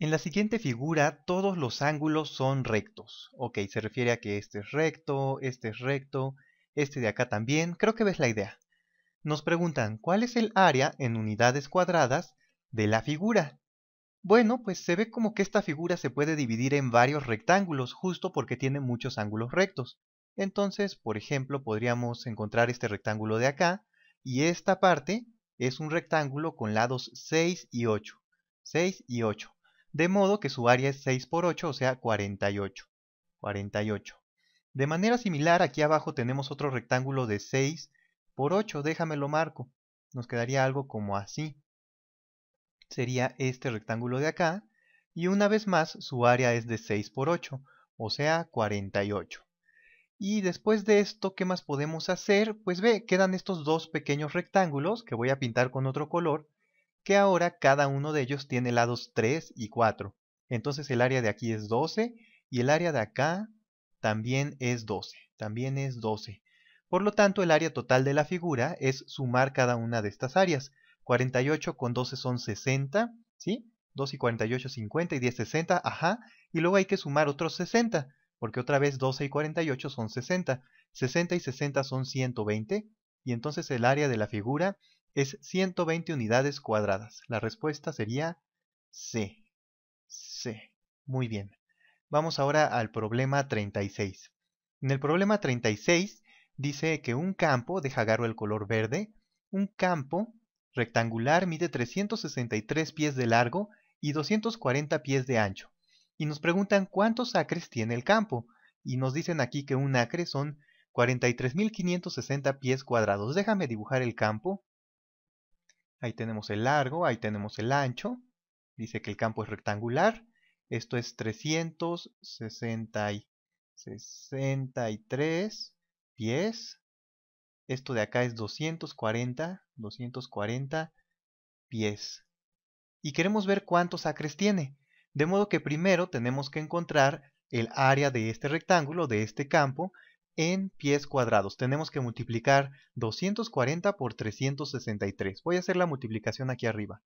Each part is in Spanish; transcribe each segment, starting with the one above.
En la siguiente figura todos los ángulos son rectos. Ok, se refiere a que este es recto, este es recto, este de acá también. Creo que ves la idea. Nos preguntan, ¿cuál es el área en unidades cuadradas de la figura? Bueno, pues se ve como que esta figura se puede dividir en varios rectángulos, justo porque tiene muchos ángulos rectos. Entonces, por ejemplo, podríamos encontrar este rectángulo de acá, y esta parte es un rectángulo con lados 6 y 8. 6 y 8 de modo que su área es 6 por 8, o sea 48. 48. De manera similar, aquí abajo tenemos otro rectángulo de 6 por 8, déjamelo marco. Nos quedaría algo como así. Sería este rectángulo de acá, y una vez más su área es de 6 por 8, o sea 48. Y después de esto, ¿qué más podemos hacer? Pues ve, quedan estos dos pequeños rectángulos que voy a pintar con otro color, que ahora cada uno de ellos tiene lados 3 y 4. Entonces el área de aquí es 12 y el área de acá también es 12, también es 12. Por lo tanto, el área total de la figura es sumar cada una de estas áreas. 48 con 12 son 60, ¿sí? 2 y 48, 50 y 10, 60, ajá. Y luego hay que sumar otros 60, porque otra vez 12 y 48 son 60. 60 y 60 son 120, y entonces el área de la figura es 120 unidades cuadradas. La respuesta sería C. C. Muy bien. Vamos ahora al problema 36. En el problema 36 dice que un campo, deja agarro el color verde, un campo rectangular mide 363 pies de largo y 240 pies de ancho. Y nos preguntan cuántos acres tiene el campo. Y nos dicen aquí que un acre son 43.560 pies cuadrados. Déjame dibujar el campo Ahí tenemos el largo, ahí tenemos el ancho. Dice que el campo es rectangular. Esto es 363 pies. Esto de acá es 240, 240 pies. Y queremos ver cuántos acres tiene. De modo que primero tenemos que encontrar el área de este rectángulo, de este campo, en pies cuadrados. Tenemos que multiplicar 240 por 363. Voy a hacer la multiplicación aquí arriba.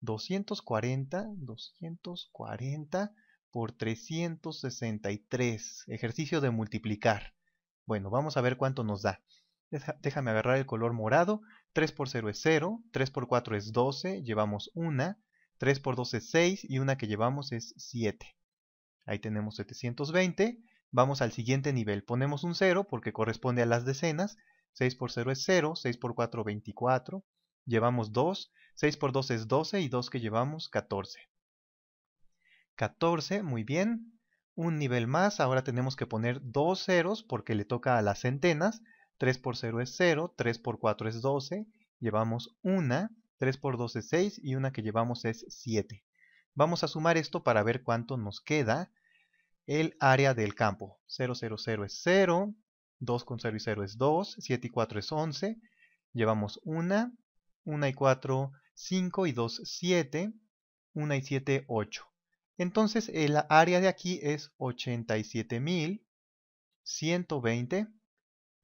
240, 240 por 363. Ejercicio de multiplicar. Bueno, vamos a ver cuánto nos da. Déjame agarrar el color morado. 3 por 0 es 0, 3 por 4 es 12, llevamos 1, 3 por 2 es 6 y una que llevamos es 7. Ahí tenemos 720. Vamos al siguiente nivel. Ponemos un 0 porque corresponde a las decenas. 6 por 0 es 0, 6 por 4 24. Llevamos 2, 6 por 2 es 12 y 2 que llevamos 14. 14, muy bien. Un nivel más, ahora tenemos que poner dos ceros porque le toca a las centenas. 3 por 0 es 0, 3 por 4 es 12, llevamos 1, 3 por 2 es 6 y una que llevamos es 7. Vamos a sumar esto para ver cuánto nos queda el área del campo. 0, 0, 0 es 0, 2 con 0 y 0 es 2, 7 y 4 es 11, llevamos 1, 1 y 4, 5 y 2, 7, 1 y 7, 8. Entonces el área de aquí es 87,120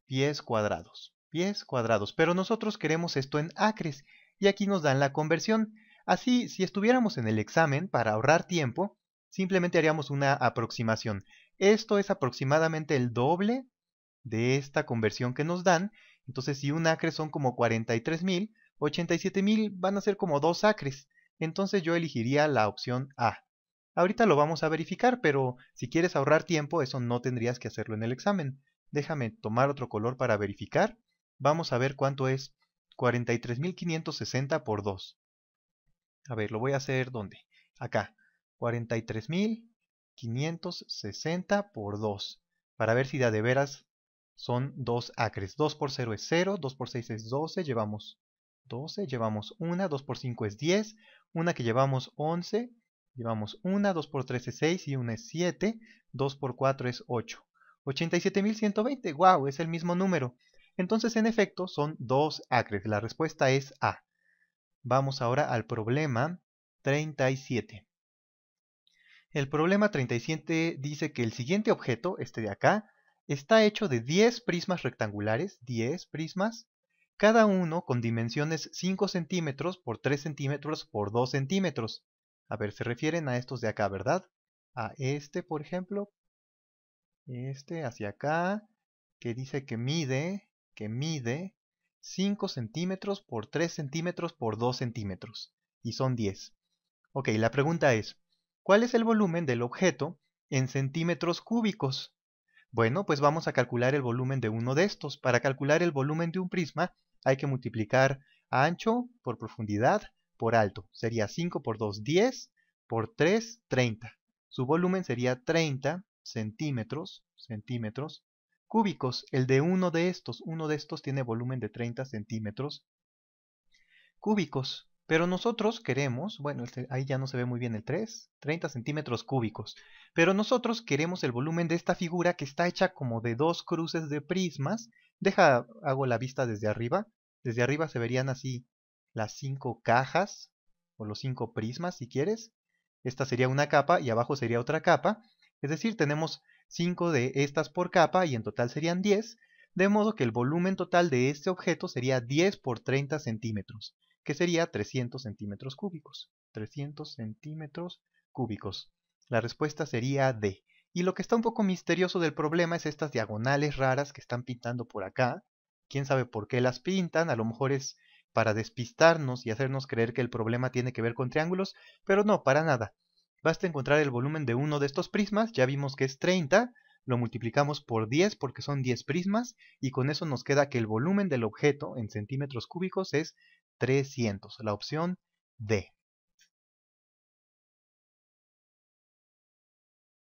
pies cuadrados. Pies cuadrados, pero nosotros queremos esto en acres y aquí nos dan la conversión. Así, si estuviéramos en el examen, para ahorrar tiempo, simplemente haríamos una aproximación. Esto es aproximadamente el doble de esta conversión que nos dan. Entonces, si un acre son como 43.000, 87.000 van a ser como dos acres. Entonces yo elegiría la opción A. Ahorita lo vamos a verificar, pero si quieres ahorrar tiempo, eso no tendrías que hacerlo en el examen. Déjame tomar otro color para verificar. Vamos a ver cuánto es 43.560 por 2. A ver, lo voy a hacer ¿dónde? Acá. 43.560 por 2, para ver si de veras son 2 acres. 2 por 0 es 0, 2 por 6 es 12, llevamos 12, llevamos 1, 2 por 5 es 10, una que llevamos 11, llevamos 1, 2 por 3 es 6 y 1 es 7, 2 por 4 es 8. 87.120, wow, es el mismo número. Entonces, en efecto, son 2 acres. La respuesta es A. Vamos ahora al problema 37. El problema 37 dice que el siguiente objeto, este de acá, está hecho de 10 prismas rectangulares, 10 prismas, cada uno con dimensiones 5 centímetros por 3 centímetros por 2 centímetros. A ver, se refieren a estos de acá, ¿verdad? A este, por ejemplo, este hacia acá, que dice que mide, que mide 5 centímetros por 3 centímetros por 2 centímetros, y son 10. Ok, la pregunta es, ¿Cuál es el volumen del objeto en centímetros cúbicos? Bueno, pues vamos a calcular el volumen de uno de estos. Para calcular el volumen de un prisma hay que multiplicar ancho por profundidad por alto. Sería 5 por 2, 10, por 3, 30. Su volumen sería 30 centímetros, centímetros cúbicos. El de uno de estos, uno de estos tiene volumen de 30 centímetros cúbicos. Pero nosotros queremos, bueno, ahí ya no se ve muy bien el 3, 30 centímetros cúbicos. Pero nosotros queremos el volumen de esta figura que está hecha como de dos cruces de prismas. Deja, hago la vista desde arriba. Desde arriba se verían así las cinco cajas o los cinco prismas si quieres. Esta sería una capa y abajo sería otra capa. Es decir, tenemos 5 de estas por capa y en total serían 10. De modo que el volumen total de este objeto sería 10 por 30 centímetros que sería 300 centímetros cúbicos. 300 centímetros cúbicos. La respuesta sería D. Y lo que está un poco misterioso del problema es estas diagonales raras que están pintando por acá. Quién sabe por qué las pintan, a lo mejor es para despistarnos y hacernos creer que el problema tiene que ver con triángulos, pero no, para nada. Basta encontrar el volumen de uno de estos prismas, ya vimos que es 30, lo multiplicamos por 10 porque son 10 prismas y con eso nos queda que el volumen del objeto en centímetros cúbicos es 300, la opción D.